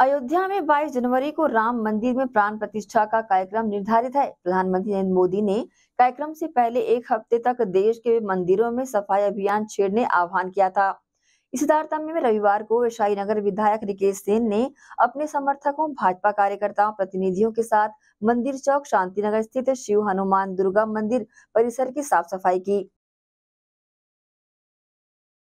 अयोध्या में 22 जनवरी को राम मंदिर में प्राण प्रतिष्ठा का कार्यक्रम निर्धारित है प्रधानमंत्री नरेंद्र मोदी ने कार्यक्रम से पहले एक हफ्ते तक देश के मंदिरों में सफाई अभियान छेड़ने आह्वान किया था इस तारतम्य में रविवार को वैशाली नगर विधायक रिकेश सेन ने अपने समर्थकों भाजपा कार्यकर्ताओं प्रतिनिधियों के साथ मंदिर चौक शांति नगर स्थित शिव हनुमान दुर्गा मंदिर परिसर की साफ सफाई की